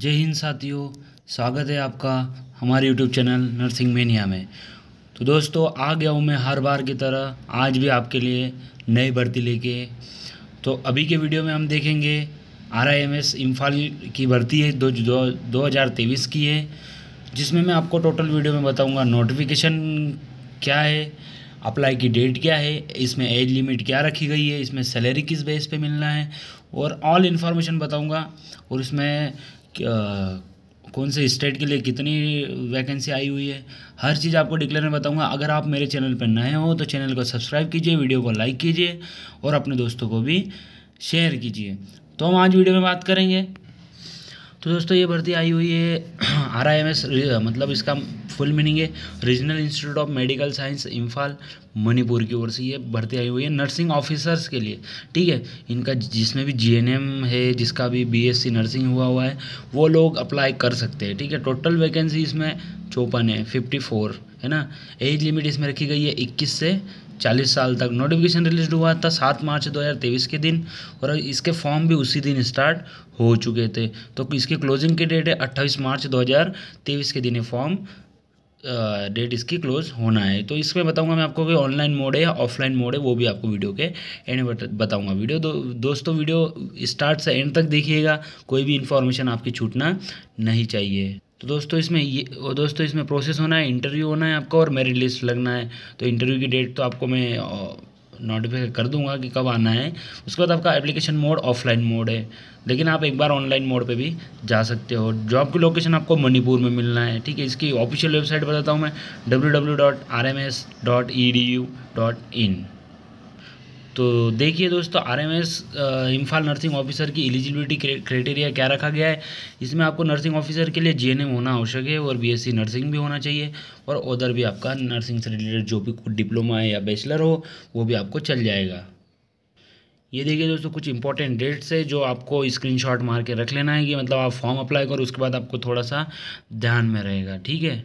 जय हिंद साथियों स्वागत है आपका हमारे यूट्यूब चैनल नर्सिंग मेनिया में तो दोस्तों आ गया हूँ मैं हर बार की तरह आज भी आपके लिए नई भर्ती लेके तो अभी के वीडियो में हम देखेंगे R I M S Imphal की भर्ती है दो दो, दो हज़ार तेईस की है जिसमें मैं आपको टोटल वीडियो में बताऊँगा नोटिफिकेशन क्या है अप्लाई की डेट क्या है इसमें एज लिमिट क्या रखी गई है इसमें सैलरी किस बेस पे मिलना है और ऑल इन्फॉर्मेशन बताऊंगा और इसमें कौन से स्टेट के लिए कितनी वैकेंसी आई हुई है हर चीज़ आपको डिक्लेयर में बताऊंगा अगर आप मेरे चैनल पर नए हो तो चैनल को सब्सक्राइब कीजिए वीडियो को लाइक कीजिए और अपने दोस्तों को भी शेयर कीजिए तो हम आज वीडियो में बात करेंगे तो दोस्तों ये भर्ती आई हुई है आर आई एम एस मतलब इसका फुल मीनिंग है regional institute of medical science Imphal Manipur की ओर से ये भर्ती आई हुई है नर्सिंग ऑफिसर्स के लिए ठीक है इनका जिसमें भी जीएनएम है जिसका भी बीएससी नर्सिंग हुआ हुआ है वो लोग अप्लाई कर सकते हैं ठीक है टोटल वैकेंसी इसमें चौपन है फिफ्टी फोर है ना एज लिमिट इसमें रखी गई है इक्कीस से चालीस साल तक नोटिफिकेशन रिलीज हुआ था सात मार्च दो के दिन और इसके फॉर्म भी उसी दिन स्टार्ट हो चुके थे तो इसकी क्लोजिंग की डेट है अट्ठाईस मार्च दो के दिन ये फॉर्म डेट इसकी क्लोज होना है तो इसमें बताऊंगा मैं आपको कि ऑनलाइन मोड है या ऑफलाइन मोड है वो भी आपको वीडियो के एंड बताऊंगा वीडियो दो, दोस्तों वीडियो स्टार्ट से एंड तक देखिएगा कोई भी इन्फॉर्मेशन आपकी छूटना नहीं चाहिए तो दोस्तों इसमें ये दोस्तों इसमें प्रोसेस होना है इंटरव्यू होना है आपको और मेरिट लिस्ट लगना है तो इंटरव्यू की डेट तो आपको मैं नोटिफाई कर दूंगा कि कब आना है उसके बाद आपका एप्लीकेशन मोड ऑफलाइन मोड है लेकिन आप एक बार ऑनलाइन मोड पे भी जा सकते हो जॉब की लोकेशन आपको मणिपुर में मिलना है ठीक है इसकी ऑफिशियल वेबसाइट बताता हूँ मैं W W dot R M S dot E D U dot in तो देखिए दोस्तों R M S Imphal nursing officer की एलिजिबिलिटी क्राइटेरिया क्या रखा गया है इसमें आपको नर्सिंग ऑफिसर के लिए जी होना आवश्यक है और बीएससी नर्सिंग भी होना चाहिए और उधर भी आपका नर्सिंग से रिलेटेड जो भी डिप्लोमा है या बैचलर हो वो भी आपको चल जाएगा ये देखिए दोस्तों कुछ इंपॉर्टेंट डेट्स है जो आपको स्क्रीन मार के रख लेना है कि मतलब आप फॉर्म अप्लाई करो उसके बाद आपको थोड़ा सा ध्यान में रहेगा ठीक है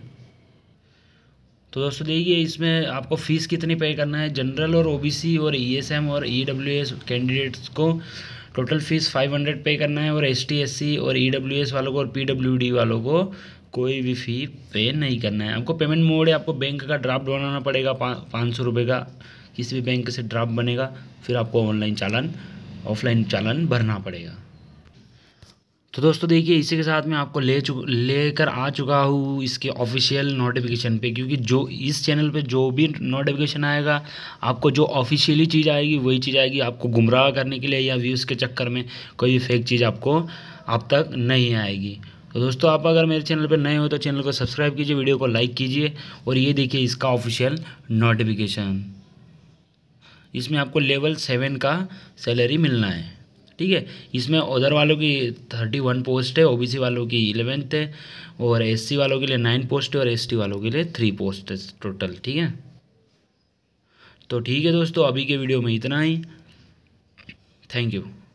तो दोस्तों देखिए इसमें आपको फ़ीस कितनी पे करना है जनरल और ओबीसी और ईएसएम e और ईडब्ल्यूएस e कैंडिडेट्स को टोटल फ़ीस 500 पे करना है और एस और ईडब्ल्यूएस e वालों को और पीडब्ल्यूडी वालों को कोई भी फ़ी पे नहीं करना है आपको पेमेंट मोड है आपको बैंक का ड्राफ्ट बनाना पड़ेगा पाँच सौ रुपये का किसी भी बैंक से ड्राफ्ट बनेगा फिर आपको ऑनलाइन चालान ऑफलाइन चालान भरना पड़ेगा तो दोस्तों देखिए इसी के साथ मैं आपको ले चुक लेकर आ चुका हूँ इसके ऑफिशियल नोटिफिकेशन पे क्योंकि जो इस चैनल पे जो भी नोटिफिकेशन आएगा आपको जो ऑफिशियली चीज़ आएगी वही चीज़ आएगी आपको गुमराह करने के लिए या व्यूज़ के चक्कर में कोई भी फेक चीज़ आपको आप तक नहीं आएगी तो दोस्तों आप अगर मेरे चैनल पर नए हो तो चैनल को सब्सक्राइब कीजिए वीडियो को लाइक कीजिए और ये देखिए इसका ऑफिशियल नोटिफिकेशन इसमें आपको लेवल सेवन का सैलरी मिलना है ठीक है इसमें उधर वालों की थर्टी वन पोस्ट है ओबीसी वालों की इलेवेंथ है और एससी वालों के लिए नाइन पोस्ट है और एसटी वालों के लिए थ्री पोस्ट है टोटल ठीक है तो ठीक है दोस्तों अभी के वीडियो में इतना ही थैंक यू